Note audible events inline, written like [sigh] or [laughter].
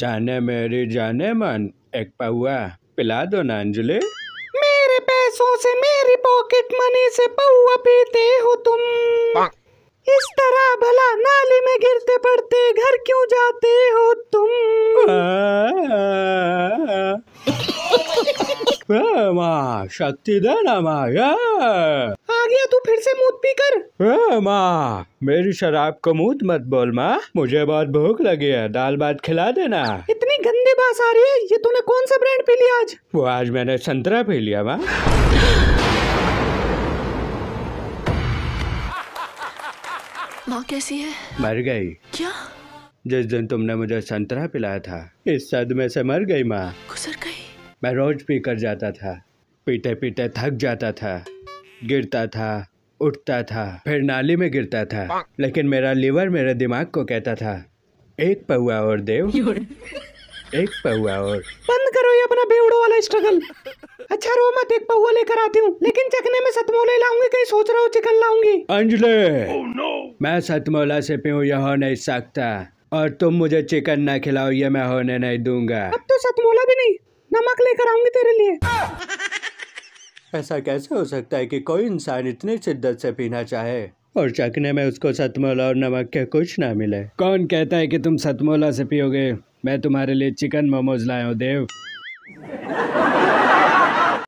जाने मेरी जाने मन एक पौआ पिला दो अंजलि मेरे पैसों से मेरी पॉकेट मनी से पौआ पीते हो तुम इस तरह भला नाली में गिरते पड़ते घर क्यों जाते हो तुम माँ शक्ति दे ना माँ आ गया तू फिर से मूत पी कर माँ मेरी शराब को मूत मत बोल माँ मुझे बहुत भूख लगी है दाल भात खिला देना इतनी गंदे बास आ रही है ये तूने कौन सा ब्रांड पी लिया आज वो आज मैंने संतरा पी लिया माँ माँ कैसी है मर गई क्या जिस दिन तुमने मुझे संतरा पिलाया था इस सदमे से मर गई माँ गुजर गई मैं रोज़ पी कर जाता था पीटे पीटे थक जाता था गिरता था उठता था फिर नाली में गिरता था लेकिन मेरा लीवर मेरे दिमाग को कहता था एक पहुआ और देव एक पहुआ और [laughs] बंद करो ये अपना बेवड़ो वाला स्ट्रगल अच्छा रो मत एक पहुआ लेकर आती हूँ लेकिन चखने में सतमोले लाऊंगी कहीं सोच रहा हूँ चिकन लाऊंगी अंजलि oh, no. मैं सतमोला से पीऊँ यह हो नहीं सकता और तुम मुझे चिकन ना खिलाओ ये मैं होने नहीं दूंगा अब तो सतमोला भी नहीं नमक लेकर आऊंगी तेरे लिए ऐसा कैसे हो सकता है कि कोई इंसान इतनी शिद्दत से पीना चाहे और चखने में उसको सतमोला और नमक के कुछ ना मिले कौन कहता है कि तुम सतमोला से पियोगे मैं तुम्हारे लिए चिकन मोमोज लाया हूँ देव